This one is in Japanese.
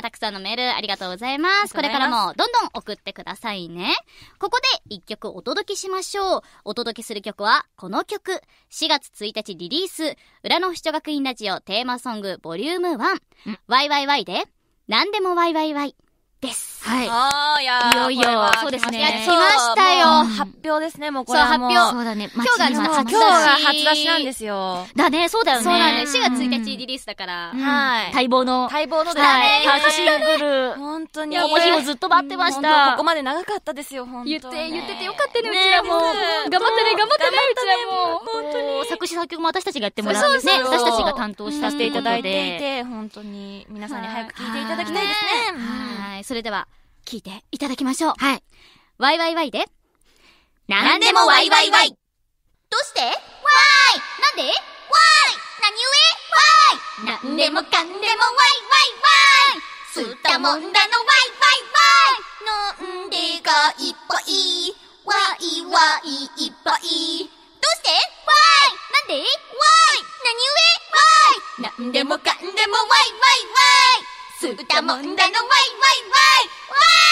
たくさんのメールありがとうございます。これからもどんどん送ってくださいね。ここで一曲お届けしましょう。お届けする曲はこの曲。4月1日リリース、裏の市長学院ラジオテーマソングボリューム1、イワイワイで、なんでもワワイイワイ。はい。ああ、いやいよいよ、そうですね。やましたよ。発表ですね、もうこれはそう、発表。そうだね。今日が、今日が初出しなんですよ。だね、そうだよね。そうだね。4月1日リリースだから。はい。待望の。待望のですね。ファーシングル。本当に。この日をずっと待ってました。ここまで長かったですよ、本当言って、言っててよかったね、うちらも。頑張ってね、頑張ってね、うちらも。本当に。作詞作曲も私たちがやってもらうんですね。私たちが担当させていただいていて、本当に皆さんに早く聴いていただきたいですね。。それでは、聞いていただきましょう。はい。ワイワイワイで、なんでもワイワイワイどうしてワイなんでワイ何故ワイなんでもかんでもワイワイワイ吸ったもんだのワイワイワイ飲んでがいっぱいワイワイいっぱいどうしてワイなんでワイ何故ワイなんでもかん của ta một đang nó quay quay quay quay